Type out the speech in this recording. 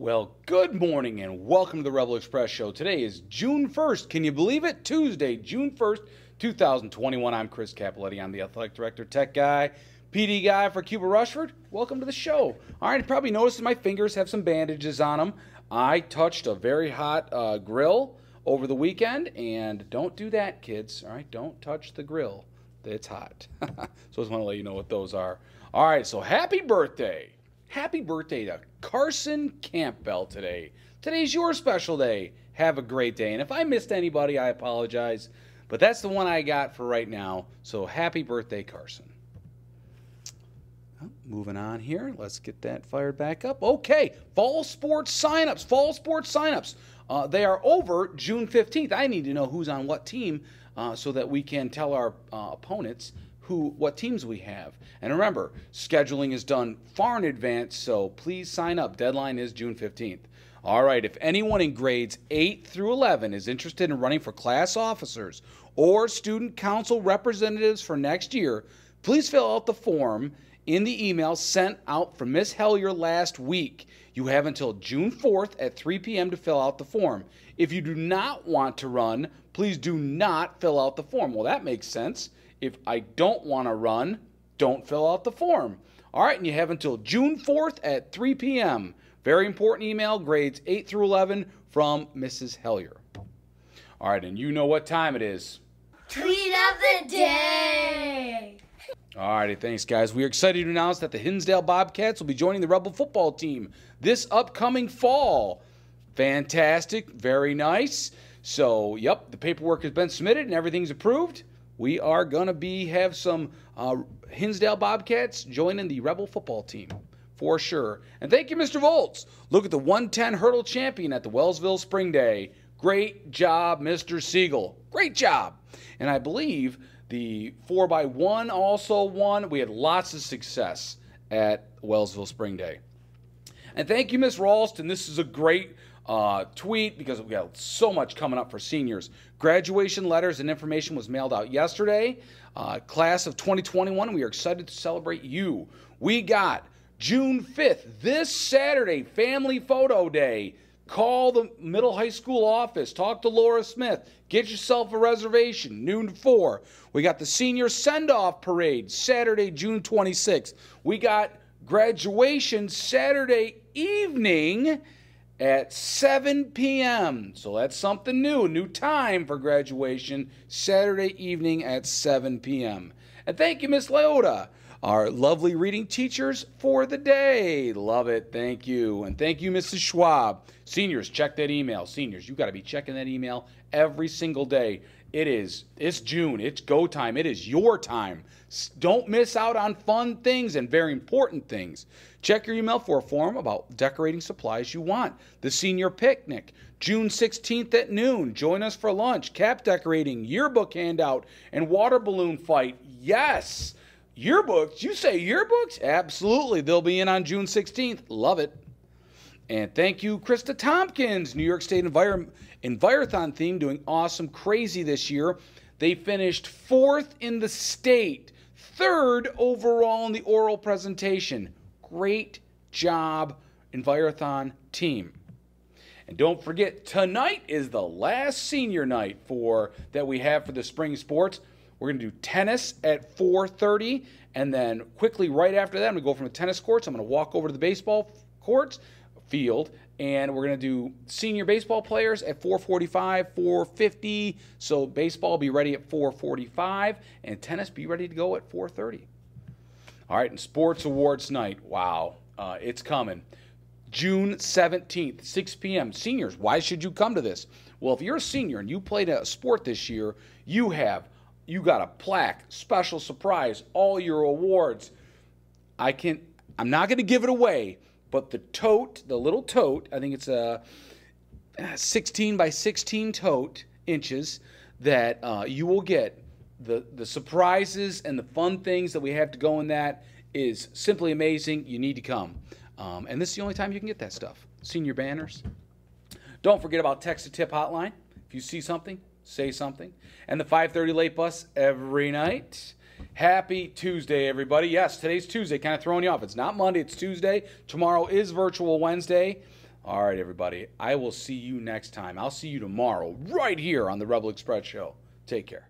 Well, good morning and welcome to the Rebel Express Show. Today is June 1st. Can you believe it? Tuesday, June 1st, 2021. I'm Chris Capoletti. I'm the athletic director, tech guy, PD guy for Cuba Rushford. Welcome to the show. All right, you probably noticed my fingers have some bandages on them. I touched a very hot uh, grill over the weekend, and don't do that, kids. All right, don't touch the grill. It's hot. so I just want to let you know what those are. All right, so happy birthday Happy birthday to Carson Campbell today. Today's your special day. Have a great day. And if I missed anybody, I apologize. But that's the one I got for right now. So happy birthday, Carson. Oh, moving on here. Let's get that fired back up. Okay, fall sports signups. Fall sports signups. Uh, they are over June 15th. I need to know who's on what team uh, so that we can tell our uh, opponents who what teams we have. And remember, scheduling is done far in advance, so please sign up. Deadline is June 15th. All right, if anyone in grades 8 through 11 is interested in running for class officers or student council representatives for next year, please fill out the form in the email sent out from Miss Hellier last week. You have until June 4th at 3 p.m. to fill out the form. If you do not want to run, please do not fill out the form. Well, that makes sense. If I don't want to run, don't fill out the form. All right, and you have until June 4th at 3 p.m. Very important email, grades 8 through 11 from Mrs. Hellier. All right, and you know what time it is. Tweet of the day. All righty, thanks, guys. We are excited to announce that the Hinsdale Bobcats will be joining the Rebel football team this upcoming fall. Fantastic, very nice. So, yep, the paperwork has been submitted and everything's approved we are gonna be have some uh, Hinsdale Bobcats joining the Rebel football team for sure. And thank you, Mr. Volts. Look at the 110 hurdle champion at the Wellsville Spring Day. Great job, Mr. Siegel. Great job. And I believe the 4x1 also won. We had lots of success at Wellsville Spring Day. And thank you, Miss Ralston. This is a great uh, tweet because we got so much coming up for seniors. Graduation letters and information was mailed out yesterday. Uh, class of 2021, we are excited to celebrate you. We got June 5th, this Saturday, Family Photo Day. Call the middle high school office. Talk to Laura Smith. Get yourself a reservation, noon to 4. We got the senior send off parade, Saturday, June 26th. We got graduation Saturday evening at 7 p.m. So that's something new, new time for graduation, Saturday evening at 7 p.m. And thank you, Miss Leota, our lovely reading teachers for the day. Love it. Thank you. And thank you, Mrs. Schwab. Seniors, check that email. Seniors, you got to be checking that email every single day. It is, it's June. It's go time. It is your time. Don't miss out on fun things and very important things. Check your email for a form about decorating supplies you want. The senior picnic, June 16th at noon. Join us for lunch, cap decorating, yearbook handout, and water balloon fight. Yes! Yearbooks, You say yearbooks? Absolutely. They'll be in on June 16th. Love it. And thank you, Krista Tompkins, New York State Envir- Envirathon theme, doing awesome crazy this year. They finished fourth in the state, third overall in the oral presentation. Great job, Envirathon team. And don't forget, tonight is the last senior night for that we have for the spring sports. We're going to do tennis at 4:30, and then quickly right after that, I'm going to go from the tennis courts. I'm going to walk over to the baseball courts field, and we're going to do senior baseball players at 4:45, 4:50. So baseball be ready at 4:45, and tennis be ready to go at 4:30. All right, and sports awards night. Wow, uh, it's coming. June 17th, 6 p.m. Seniors, why should you come to this? Well, if you're a senior and you played a sport this year, you have you got a plaque, special surprise, all your awards. I can I'm not going to give it away, but the tote, the little tote, I think it's a uh, 16 by 16 tote inches that uh, you will get. The, the surprises and the fun things that we have to go in that is simply amazing. You need to come. Um, and this is the only time you can get that stuff. Senior banners. Don't forget about text to tip hotline. If you see something, say something. And the 5:30 late bus every night. Happy Tuesday, everybody. Yes, today's Tuesday, kind of throwing you off. It's not Monday, it's Tuesday. Tomorrow is virtual Wednesday. All right, everybody. I will see you next time. I'll see you tomorrow right here on the Rebel Express show. Take care.